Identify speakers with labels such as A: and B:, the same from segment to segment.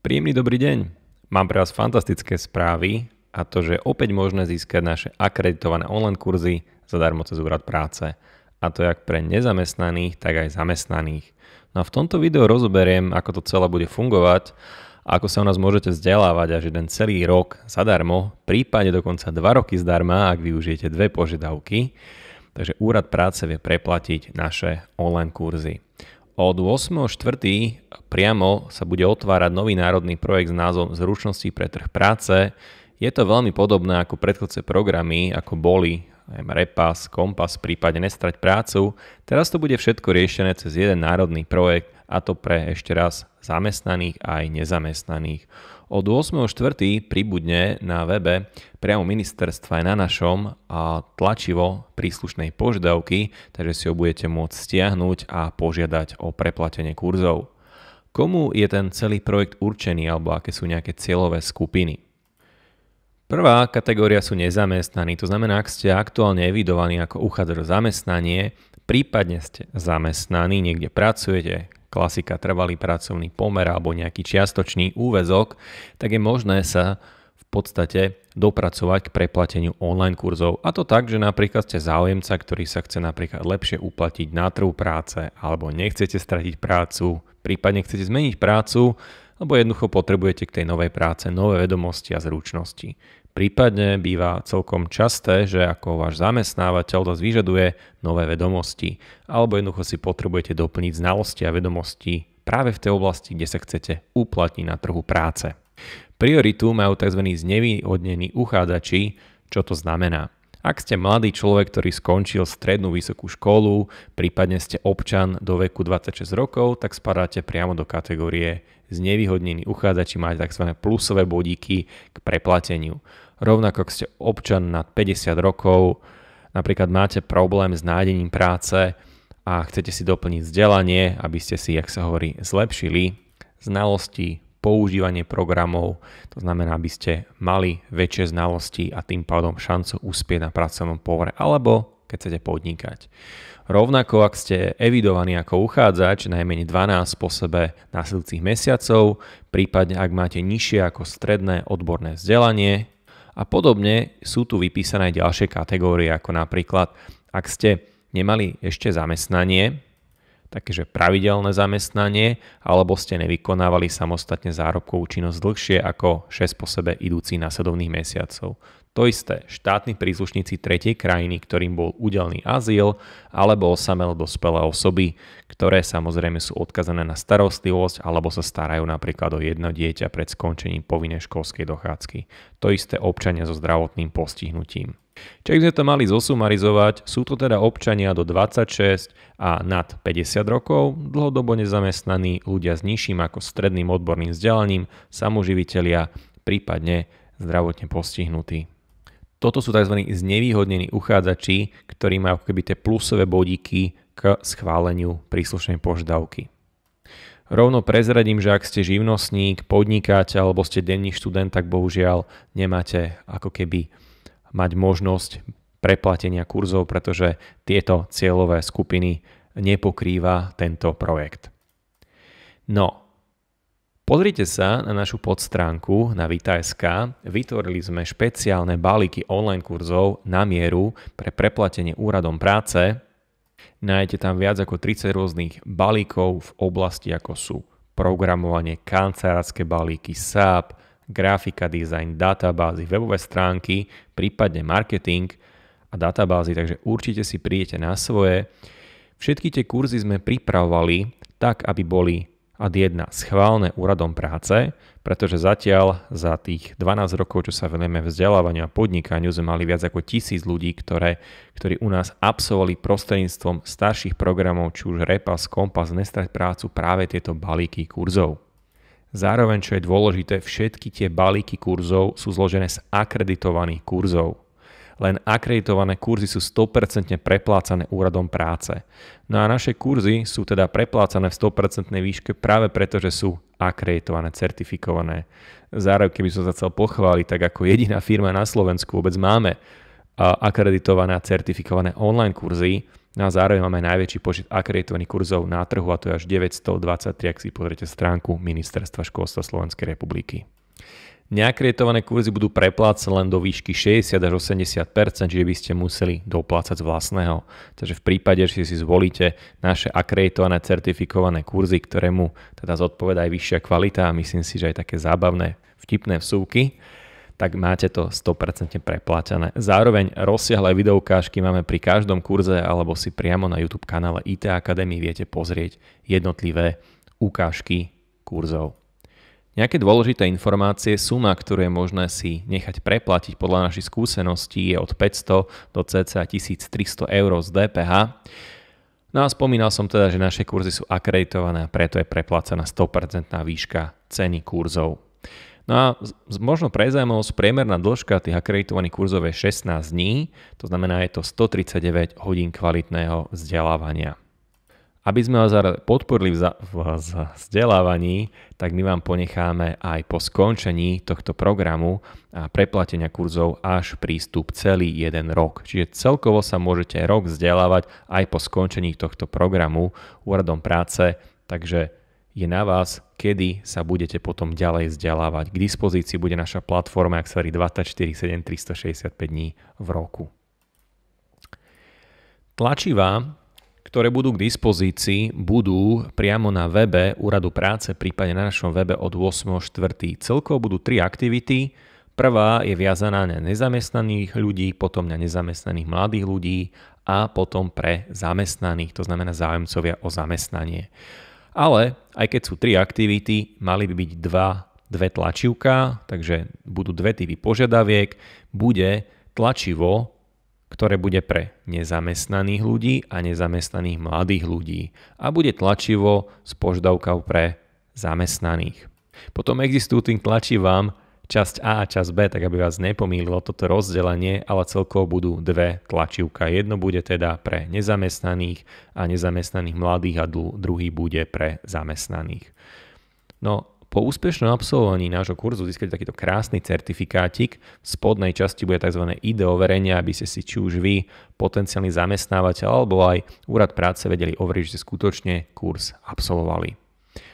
A: Príjemný dobrý deň. Mám pre vás fantastické správy a to, že opäť možné získať naše akreditované online kurzy zadarmo cez úrad práce. A to jak pre nezamestnaných, tak aj zamestnaných. No a v tomto videu rozoberiem, ako to celé bude fungovať a ako sa u nás môžete vzdelávať až jeden celý rok zadarmo, prípadne dokonca 2 roky zdarma, ak využijete dve požiadavky. Takže úrad práce vie preplatiť naše online kurzy. Od 8.4. priamo sa bude otvárať nový národný projekt s názvom Zručnosti pre trh práce. Je to veľmi podobné ako predchodce programy, ako boli Repas, Kompas, prípadne Nestrať prácu. Teraz to bude všetko riešené cez jeden národný projekt a to pre ešte raz zamestnaných aj nezamestnaných. Od 8.4. pribudne na webe priamo ministerstva aj na našom a tlačivo príslušnej požiadavky, takže si ho budete môcť stiahnuť a požiadať o preplatenie kurzov. Komu je ten celý projekt určený alebo aké sú nejaké cieľové skupiny? Prvá kategória sú nezamestnaní, to znamená, ak ste aktuálne evidovaní ako uchádzač o zamestnanie, prípadne ste zamestnaní, niekde pracujete, klasika trvalý pracovný pomer alebo nejaký čiastočný úvezok, tak je možné sa v podstate dopracovať k preplateniu online kurzov. A to tak, že napríklad ste záujemca, ktorý sa chce napríklad lepšie uplatiť na trhu práce alebo nechcete stratiť prácu, prípadne chcete zmeniť prácu, alebo jednoducho potrebujete k tej novej práce nové vedomosti a zručnosti prípadne býva celkom časté, že ako váš zamestnávateľ vás vyžaduje nové vedomosti, alebo jednoducho si potrebujete doplniť znalosti a vedomosti práve v tej oblasti, kde sa chcete uplatniť na trhu práce. Prioritu majú tzv. znevýhodnení uchádzači, čo to znamená. Ak ste mladý človek, ktorý skončil strednú vysokú školu, prípadne ste občan do veku 26 rokov, tak spadáte priamo do kategórie znevýhodnení uchádzači, máte tzv. plusové bodíky k preplateniu. Rovnako ak ste občan nad 50 rokov, napríklad máte problém s nájdením práce a chcete si doplniť vzdelanie, aby ste si, jak sa hovorí, zlepšili znalosti, používanie programov, to znamená, aby ste mali väčšie znalosti a tým pádom šancu uspieť na pracovnom povore, alebo keď chcete podnikať. Rovnako, ak ste evidovaní ako uchádzač, najmenej 12 po sebe následujúcich mesiacov, prípadne ak máte nižšie ako stredné odborné vzdelanie, a podobne sú tu vypísané ďalšie kategórie, ako napríklad, ak ste nemali ešte zamestnanie, takéže pravidelné zamestnanie, alebo ste nevykonávali samostatne zárobkovú činnosť dlhšie ako 6 po sebe idúcich následovných mesiacov. To isté, štátni príslušníci tretej krajiny, ktorým bol udelný azyl, alebo osamel dospelé osoby, ktoré samozrejme sú odkazané na starostlivosť alebo sa starajú napríklad o jedno dieťa pred skončením povinnej školskej dochádzky. To isté občania so zdravotným postihnutím. Čiže by sme to mali zosumarizovať, sú to teda občania do 26 a nad 50 rokov, dlhodobo nezamestnaní, ľudia s nižším ako stredným odborným vzdelaním, samoživitelia, prípadne zdravotne postihnutí. Toto sú tzv. znevýhodnení uchádzači, ktorí majú keby tie plusové bodíky k schváleniu príslušnej požiadavky. Rovno prezradím, že ak ste živnostník, podnikateľ alebo ste denný študent, tak bohužiaľ nemáte ako keby mať možnosť preplatenia kurzov, pretože tieto cieľové skupiny nepokrýva tento projekt. No, Pozrite sa na našu podstránku na Vita.sk. Vytvorili sme špeciálne balíky online kurzov na mieru pre preplatenie úradom práce. Nájdete tam viac ako 30 rôznych balíkov v oblasti ako sú programovanie, kancelárske balíky, SAP, grafika, design, databázy, webové stránky, prípadne marketing a databázy, takže určite si prídete na svoje. Všetky tie kurzy sme pripravovali tak, aby boli ad 1 schválne úradom práce, pretože zatiaľ za tých 12 rokov, čo sa venujeme vzdelávaniu a podnikaniu, sme mali viac ako tisíc ľudí, ktoré, ktorí u nás absolvovali prostredníctvom starších programov, či už Repas, Kompas, Nestrať prácu práve tieto balíky kurzov. Zároveň, čo je dôležité, všetky tie balíky kurzov sú zložené z akreditovaných kurzov len akreditované kurzy sú 100% preplácané úradom práce. No a naše kurzy sú teda preplácané v 100% výške práve preto, že sú akreditované, certifikované. Zároveň, keby som sa chcel pochváliť, tak ako jediná firma na Slovensku vôbec máme akreditované a certifikované online kurzy, no a zároveň máme najväčší počet akreditovaných kurzov na trhu a to je až 923, ak si pozrite stránku Ministerstva školstva Slovenskej republiky. Neakreditované kurzy budú preplácať len do výšky 60 až 80 čiže by ste museli doplácať z vlastného. Takže v prípade, že si zvolíte naše akreditované certifikované kurzy, ktorému teda zodpoveda aj vyššia kvalita a myslím si, že aj také zábavné, vtipné vsúky, tak máte to 100% preplatené. Zároveň rozsiahle videokážky máme pri každom kurze alebo si priamo na YouTube kanále IT Academy viete pozrieť jednotlivé ukážky kurzov. Nejaké dôležité informácie, suma, ktorú je možné si nechať preplatiť podľa našich skúseností je od 500 do cca 1300 eur z DPH. No a spomínal som teda, že naše kurzy sú akreditované a preto je preplácaná 100% výška ceny kurzov. No a možno pre zaujímavosť priemerná dĺžka tých akreditovaných kurzov je 16 dní, to znamená je to 139 hodín kvalitného vzdelávania. Aby sme vás podporili v vzdelávaní, tak my vám ponecháme aj po skončení tohto programu a preplatenia kurzov až prístup celý jeden rok. Čiže celkovo sa môžete rok vzdelávať aj po skončení tohto programu úradom práce, takže je na vás, kedy sa budete potom ďalej vzdelávať. K dispozícii bude naša platforma ak 24 7 365 dní v roku. Tlačivá ktoré budú k dispozícii, budú priamo na webe Úradu práce, prípadne na našom webe od 8.4. Celkovo budú tri aktivity. Prvá je viazaná na nezamestnaných ľudí, potom na nezamestnaných mladých ľudí a potom pre zamestnaných, to znamená záujemcovia o zamestnanie. Ale aj keď sú tri aktivity, mali by byť dva, dve tlačivka, takže budú dve typy požiadaviek. Bude tlačivo ktoré bude pre nezamestnaných ľudí a nezamestnaných mladých ľudí a bude tlačivo s požiadavkou pre zamestnaných. Potom existujú tým tlačivám časť A a časť B, tak aby vás nepomýlilo toto rozdelenie, ale celkovo budú dve tlačivka. Jedno bude teda pre nezamestnaných a nezamestnaných mladých a druhý bude pre zamestnaných. No po úspešnom absolvovaní nášho kurzu získate takýto krásny certifikátik. V spodnej časti bude tzv. ID overenia, aby ste si či už vy, potenciálny zamestnávateľ alebo aj úrad práce vedeli overiť, že ste skutočne kurz absolvovali.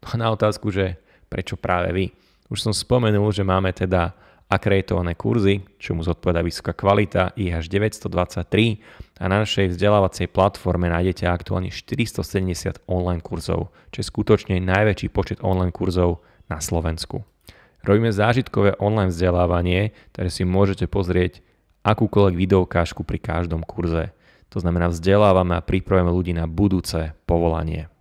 A: No a na otázku, že prečo práve vy? Už som spomenul, že máme teda akreditované kurzy, čo mu zodpoveda vysoká kvalita až 923 a na našej vzdelávacej platforme nájdete aktuálne 470 online kurzov, čo je skutočne najväčší počet online kurzov na Slovensku. Robíme zážitkové online vzdelávanie, takže si môžete pozrieť akúkoľvek videokážku pri každom kurze. To znamená, vzdelávame a pripravujeme ľudí na budúce povolanie.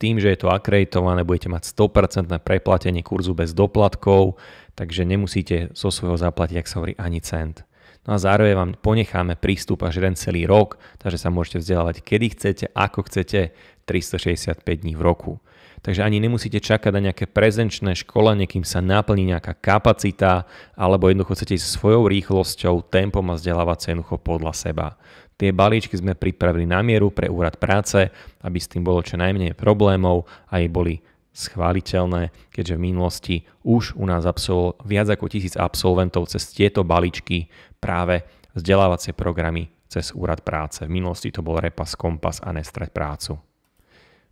A: Tým, že je to akreditované, budete mať 100% preplatenie kurzu bez doplatkov, takže nemusíte zo svojho zaplatiť, ak sa hovorí, ani cent. No a zároveň vám ponecháme prístup až jeden celý rok, takže sa môžete vzdelávať kedy chcete, ako chcete, 365 dní v roku. Takže ani nemusíte čakať na nejaké prezenčné školenie, kým sa naplní nejaká kapacita, alebo jednoducho chcete ísť svojou rýchlosťou, tempom a vzdelávať sa jednoducho podľa seba. Tie balíčky sme pripravili na mieru pre úrad práce, aby s tým bolo čo najmenej problémov a jej boli schváliteľné, keďže v minulosti už u nás absolvo, viac ako tisíc absolventov cez tieto balíčky práve vzdelávacie programy cez úrad práce. V minulosti to bol Repas, Kompas a Nestrať prácu.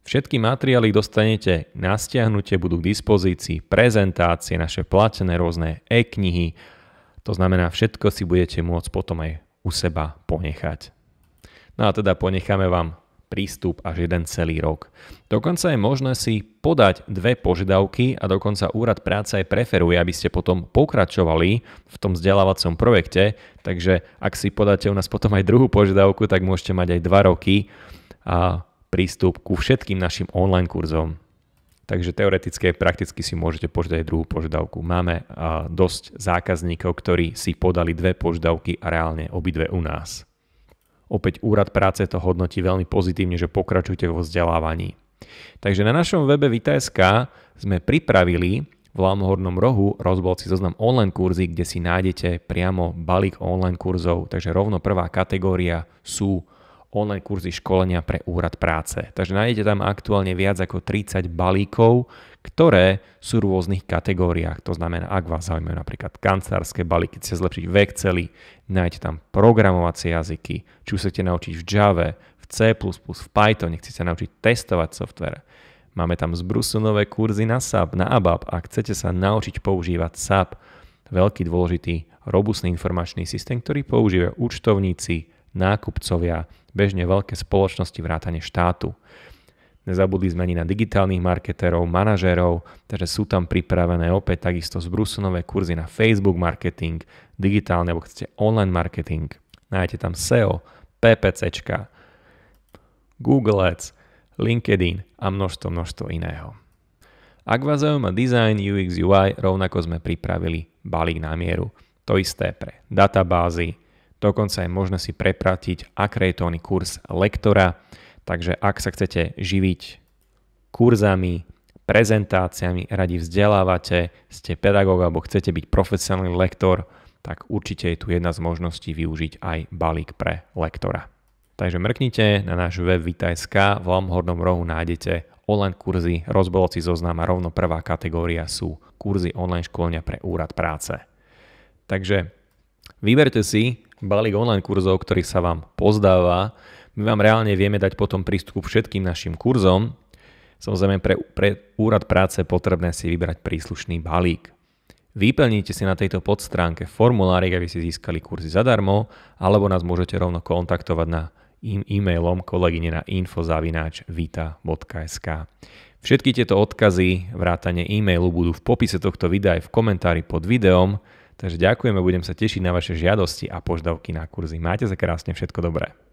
A: Všetky materiály dostanete na stiahnutie, budú k dispozícii prezentácie, naše platené rôzne e-knihy. To znamená, všetko si budete môcť potom aj u seba ponechať. No a teda ponecháme vám prístup až jeden celý rok. Dokonca je možné si podať dve požiadavky a dokonca úrad práce aj preferuje, aby ste potom pokračovali v tom vzdelávacom projekte, takže ak si podáte u nás potom aj druhú požiadavku, tak môžete mať aj 2 roky a prístup ku všetkým našim online kurzom. Takže teoreticky a prakticky si môžete požiadať druhú požiadavku. Máme dosť zákazníkov, ktorí si podali dve požiadavky a reálne obidve u nás. Opäť úrad práce to hodnotí veľmi pozitívne, že pokračujte vo vzdelávaní. Takže na našom webe Vita.sk sme pripravili v ľavnohornom rohu rozbolci zoznam online kurzy, kde si nájdete priamo balík online kurzov, takže rovno prvá kategória sú online kurzy školenia pre úrad práce. Takže nájdete tam aktuálne viac ako 30 balíkov, ktoré sú v rôznych kategóriách. To znamená, ak vás zaujímajú napríklad kancelárske balíky, chcete zlepšiť v Exceli, nájdete tam programovacie jazyky, čo chcete naučiť v Java, v C++, v Python, chcete sa naučiť testovať software. Máme tam z Brusu nové kurzy na SAP, na ABAP. Ak chcete sa naučiť používať SAP, veľký dôležitý robustný informačný systém, ktorý používajú účtovníci, nákupcovia, bežne veľké spoločnosti vrátane štátu. Nezabudli sme ani na digitálnych marketerov, manažerov, takže sú tam pripravené opäť takisto z kurzy na Facebook marketing, digitálne, alebo chcete online marketing. Nájdete tam SEO, PPC, Google Ads, LinkedIn a množstvo, množstvo iného. Ak vás zaujíma design UX UI, rovnako sme pripravili balík na mieru. To isté pre databázy, Dokonca je možné si prepratiť akreditovaný kurz lektora, takže ak sa chcete živiť kurzami, prezentáciami, radi vzdelávate, ste pedagóg alebo chcete byť profesionálny lektor, tak určite je tu jedna z možností využiť aj balík pre lektora. Takže mrknite na náš web Vitajska, v ľavom hornom rohu nájdete online kurzy, rozboloci zoznam a rovno prvá kategória sú kurzy online školenia pre úrad práce. Takže vyberte si, balík online kurzov, ktorý sa vám pozdáva. My vám reálne vieme dať potom prístup k všetkým našim kurzom. Samozrejme pre, pre úrad práce potrebné si vybrať príslušný balík. Vyplníte si na tejto podstránke formulárik, aby ste získali kurzy zadarmo, alebo nás môžete rovno kontaktovať na e-mailom kolegyne na infozavináčvita.sk. Všetky tieto odkazy, vrátane e-mailu budú v popise tohto videa aj v komentári pod videom. Takže ďakujem a budem sa tešiť na vaše žiadosti a požiadavky na kurzy. Máte sa krásne, všetko dobré.